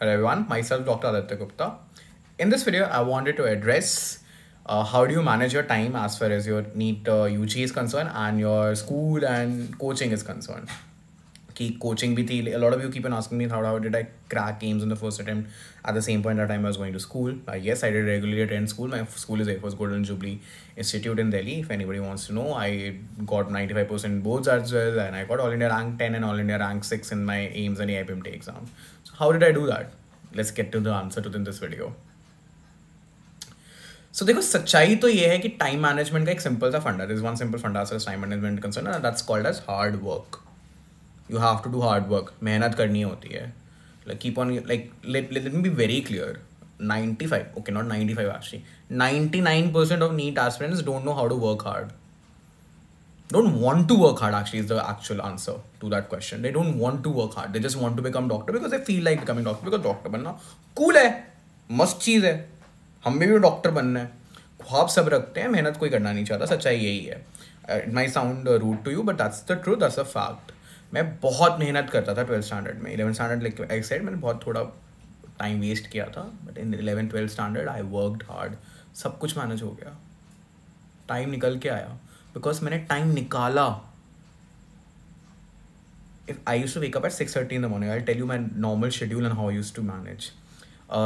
Hello everyone, myself Dr. Aditya Gupta. In this video, I wanted to address uh, how do you manage your time as far as your NEET uh, UG is concerned and your school and coaching is concerned. Ki coaching bhi thi. A lot of you keep on asking me how, how did I crack games in the first attempt at the same point of time I was going to school. Uh, yes, I did regularly attend school. My school is Air Force Golden Jubilee Institute in Delhi. If anybody wants to know, I got 95% boards as well and I got All India Rank 10 and All India Rank 6 in my AIMS and AIPMT exam. how did I do that? Let's get to the answer to in this video. So so, देखो सच्चाई तो ये है कि time management का एक simple सा funda is one simple funda time management concern that's called as hard work you have to do hard work मेहनत करनी होती है like keep on like let let me be very clear ninety five okay not ninety five actually ninety nine percent of NEET aspirants don't know how to work hard don't want to work hard actually is the actual answer to that question they don't want to work hard they just want to become doctor because they feel like becoming doctor because doctor बनना cool है मस्त चीज़ है हमें भी doctor तो बनना है ख्वाब सब रखते हैं मेहनत कोई करना नहीं चाहता सच्चाई यही है it may sound rude to you but that's the truth that's a fact मैं बहुत मेहनत करता था ट्वेल्थ स्टैंडर्ड में इलेवन स्टैंडर्ड लेके एक्साइड मैंने बहुत थोड़ा टाइम वेस्ट किया था but in eleven twelfth standard I worked hard सब कुछ मैनेज हो गया टाइम निकल के आया बिकॉज मैंने टाइम निकाला if I used to wake up at six thirty in the morning I tell you my normal schedule and how used to manage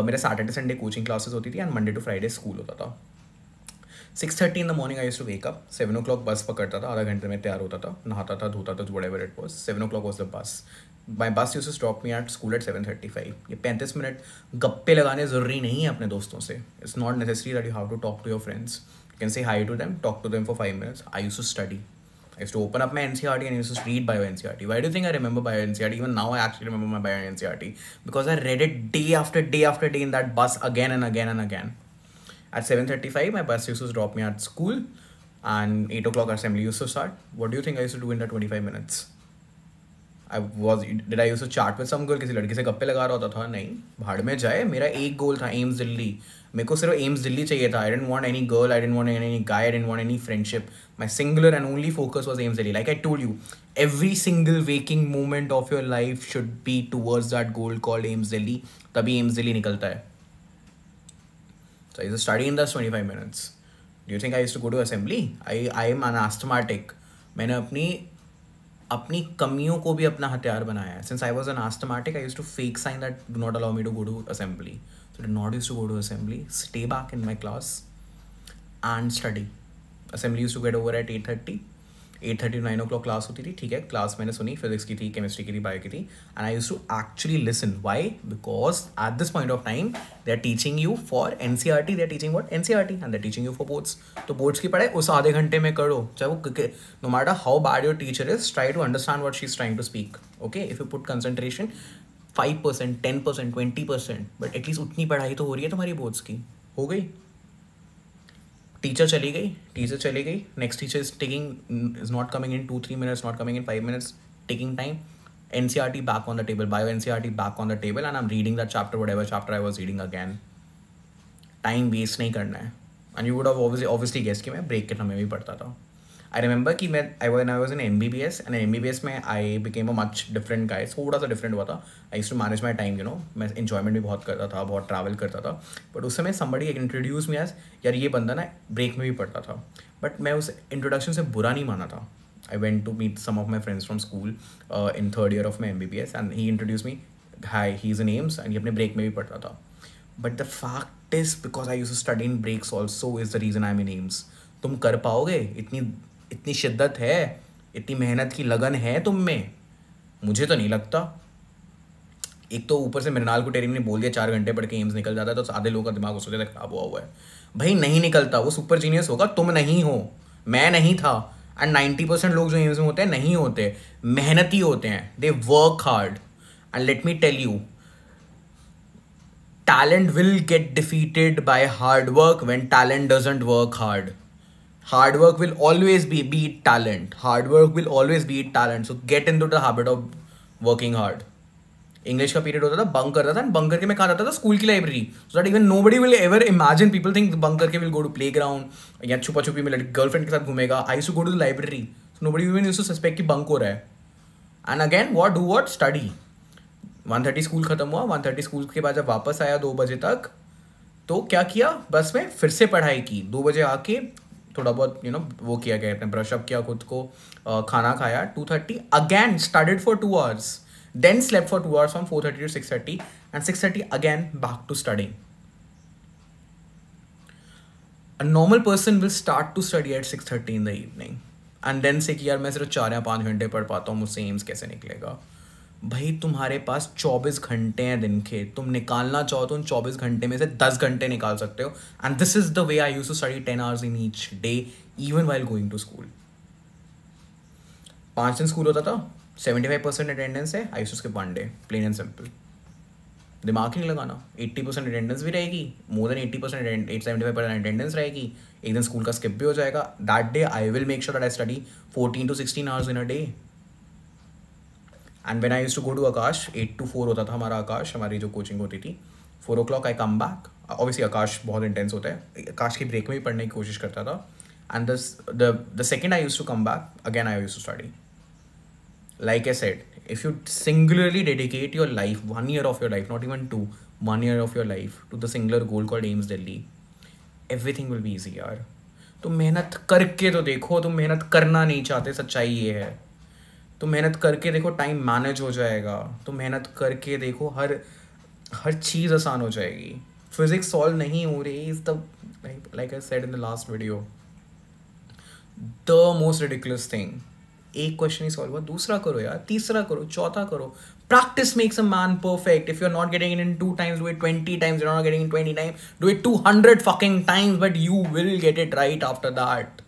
मेरा सैटरडे संडे कोचिंग क्लासेस होती थी and Monday to Friday school होता था six thirty in the morning I used to wake up seven o'clock bus पकड़ता था आधा घंटे में तैयार होता था नहाता था धोता था whatever it was seven o'clock was the bus my bus used stop me at school at seven thirty five ये पैंतीस मिनट गप्पे लगाने ज़रूरी नहीं है अपने दोस्तों से it's not necessary that you have to talk to your friends You can say hi to them, talk to them for five minutes. I used to study. I used to open up my NCRT and I used to read Bio NCRT. Why do you think I remember Bio NCRT? Even now I actually remember my Bio NCRT because I read it day after day after day in that bus again and again and again. At 7.35, my bus used to drop me at school and 8 o'clock assembly used to start. What do you think I used to do in that 25 minutes? I was did I used chat with some girl किसी लड़की से गप्पे लगा रहा होता था नहीं भाड़ में जाए मेरा एक गोल था एम्स दिल्ली मेरे को सिर्फ एम्स दिल्ली चाहिए था I didn't want any girl I didn't want any guy I didn't want any friendship my singular and only focus was AIIMS Delhi like I told you every single waking moment of your life should be towards that goal called AIIMS Delhi तभी एम्स दिल्ली निकलता है so is used in दस twenty five minutes do Do you think I used to go to I I I am मैंने अपनी अपनी कमियों को भी अपना हथियार बनाया है since I was an asthmatic I used to fake sign that do not allow me to go to assembly so do not use to go to assembly stay back in my class and study assembly used to get over at eight thirty eight thirty nine o'clock class होती थी ठीक है class मैंने सुनी physics की थी chemistry की थी बायो की थी and I used to actually listen why because at this point of time they are teaching you for N C R T they are teaching what N C R T and they teaching you for boards तो boards की पढ़ाई उस आधे घंटे में करो चाहे वो no matter how bad your teacher is try to understand what she is trying to speak okay if you put concentration five percent ten percent twenty percent but at least उतनी पढ़ाई तो हो रही है तुम्हारी बोर्ड्स की हो गई टीचर चली गई टीचर चली गई next teacher is taking is not coming in two three minutes not coming in five minutes taking time N C R T back on table bio N C R T back on the table and I'm reading that chapter whatever chapter I was reading again time waste नहीं करना है and you would obviously obviously guess कि मैं break के समय भी पढ़ता था आई रिमेंबर कि मैं I when I was in M B B S and M B B S में I became a much different guy थोड़ा सा डिफरेंट हुआ था I used to manage my time you know मैं इन्जॉयमेंट भी बहुत करता था बहुत ट्रैवल करता था बट उस समय एक इंट्रोड्यूस में आज यार ये बंदा ना ब्रेक में भी पढ़ता था बट मैं उस इंट्रोडक्शन से बुरा नहीं माना था I went to meet some of my friends from school in third year of my M B B S and he introduce me hi he is names and ये अपने ब्रेक में भी पढ़ता था but the fact is because I used to study in breaks also is the reason I may names तुम कर पाओगे इतनी इतनी शिद्दत है इतनी मेहनत की लगन है तुम में मुझे तो नहीं लगता एक तो ऊपर से मृणाल को टेरिंग ने बोल दिया चार घंटे पढ़ के एम्स निकल जाता है तो आधे लोगों का दिमाग उस वजह खराब हुआ हुआ है भाई नहीं निकलता वो सुपर जीनियस होगा तुम नहीं हो मैं नहीं था एंड नाइन्टी परसेंट लोग जो एम्स में होते हैं नहीं होते मेहनती होते हैं they work hard and let me tell you talent will get defeated by hard work when talent doesn't work hard work will always be be talent hard work will always always talent so get in to the habit of working hard English का period होता था bunk करता था and bunk करके मैं कहा जाता था स्कूल की library so that even nobody will ever imagine people think bunk करके will go to playground या छुपा छुपी में गर्लफ्रेंड के साथ घूमेगा I to go to the library so nobody even used to suspect कि bunk हो रहा है and again what do what study one thirty school ख़त्म हुआ वन थर्टी स्कूल के बाद जब वापस आया दो बजे तक तो क्या किया बस मैं फिर से पढ़ाई की दो बजे आके थोड़ा बहुत यू नो वो किया गया अपने ब्रशअप किया खुद को आ, खाना खाया two thirty again started for two hours then slept for two hours from four thirty to six thirty and six thirty again back to studying normal person will start to study at six thirty in the evening and then say कि यार मैं सिर्फ चार या पाँच घंटे पढ़ पाता हूँ मुझसे एम्स कैसे निकलेगा भाई तुम्हारे पास चौबीस घंटे हैं दिन के तुम निकालना चाहो तो उन चौबीस घंटे में से दस घंटे निकाल सकते हो and this is the way I used to study ten hours in each day even while going to school पाँच दिन स्कूल होता था सेवेंटी फाइव परसेंट अटेंडेंस है आई उसके one day plain and simple दिमाग नहीं लगाना एट्टी परसेंट अटेंडेंस भी रहेगी more than eighty percent seventy five percent attendance रहेगी एक दिन स्कूल का स्किप भी हो जाएगा that day I will make sure that I study fourteen to sixteen hours in a day and when I used to go to Aakash eight to four होता था हमारा आकाश हमारी जो कोचिंग होती थी four o'clock I come back obviously Aakash बहुत intense होता है आकाश की ब्रेक में भी पढ़ने की कोशिश करता था and the second I used to come back again I used to study like a set if you singularly dedicate your life one year of your life not even two one year of your life to the singular goal called AIMS Delhi, everything will be easy यार. तुम मेहनत करके तो देखो तुम मेहनत करना नहीं चाहते सच्चाई ये है तो मेहनत करके देखो टाइम मैनेज हो जाएगा तो मेहनत करके देखो हर हर चीज़ आसान हो जाएगी फिजिक्स सॉल्व नहीं हो रही is the like I said in the last video the most ridiculous thing एक क्वेश्चन ही सॉल्व हुआ दूसरा करो यार तीसरा करो चौथा करो practice makes a man perfect if you are not getting in two times do it twenty times you not getting in twenty time do it two hundred fucking times but you will get it right after that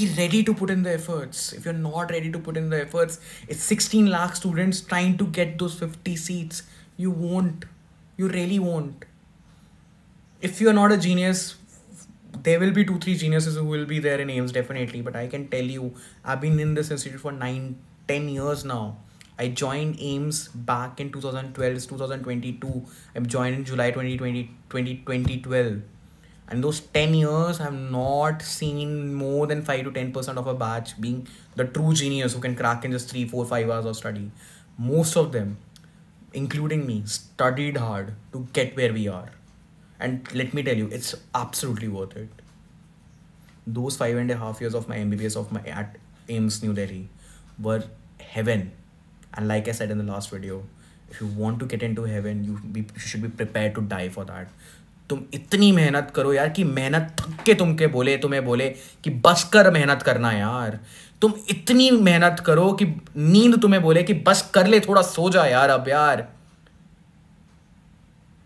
be ready to put in the efforts. If you're not ready to put in the efforts, it's 16 lakh students trying to get those 50 seats. You won't. You really won't. If you're not a genius, there will be two, three geniuses who will be there in AIMS definitely. But I can tell you, I've been in this institute for nine, 10 years now. I joined AIMS back in 2012, 2022. I joined in July 2020, 2012 and those 10 years i've not seen more than 5 to 10% of a batch being the true genius who can crack in just 3 4 5 hours of study most of them including me studied hard to get where we are and let me tell you it's absolutely worth it those five and a half years of my mbbs of my at ames new delhi were heaven and like i said in the last video if you want to get into heaven you, be, you should be prepared to die for that तुम इतनी मेहनत करो यार कि मेहनत थक के तुम के बोले तुम्हें बोले कि बस कर मेहनत करना यार तुम इतनी मेहनत करो कि नींद तुम्हें बोले कि बस कर ले थोड़ा सो जा यार अब यार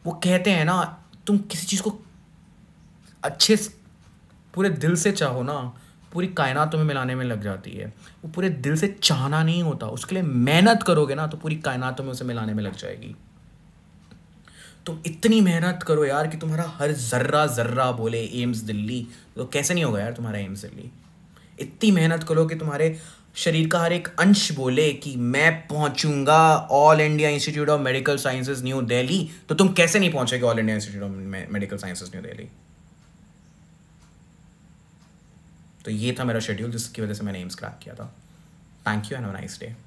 वो कहते हैं ना तुम किसी चीज़ को अच्छे पूरे दिल से चाहो ना पूरी कायनात तुम्हें मिलाने में लग जाती है वो पूरे दिल से चाहना नहीं होता उसके लिए मेहनत करोगे ना तो पूरी कायनात तुम्हें उसे मिलाने में लग जाएगी तुम इतनी मेहनत करो यार कि तुम्हारा हर जर्रा जर्रा बोले एम्स दिल्ली तो कैसे नहीं होगा यार तुम्हारा एम्स दिल्ली इतनी मेहनत करो कि तुम्हारे शरीर का हर एक अंश बोले कि मैं पहुंचूंगा all India institute of medical sciences New Delhi तो तुम कैसे नहीं पहुंचेगे all India institute of medical sciences New Delhi तो ये था मेरा शेड्यूल जिसकी वजह से मैंने एम्स क्रैक किया था thank you and nice day